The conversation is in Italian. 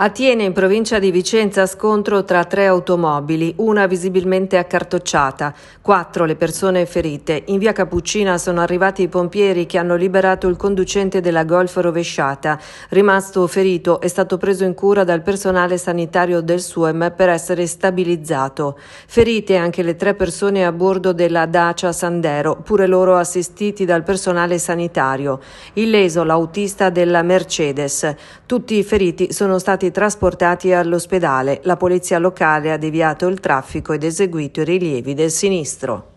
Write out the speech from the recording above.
A Tiene, in provincia di Vicenza, scontro tra tre automobili, una visibilmente accartocciata, quattro le persone ferite. In via Cappuccina sono arrivati i pompieri che hanno liberato il conducente della Golf rovesciata. Rimasto ferito è stato preso in cura dal personale sanitario del SUEM per essere stabilizzato. Ferite anche le tre persone a bordo della Dacia Sandero, pure loro assistiti dal personale sanitario. Illeso l'autista della Mercedes. Tutti i feriti sono stati stati trasportati all'ospedale. La polizia locale ha deviato il traffico ed eseguito i rilievi del sinistro.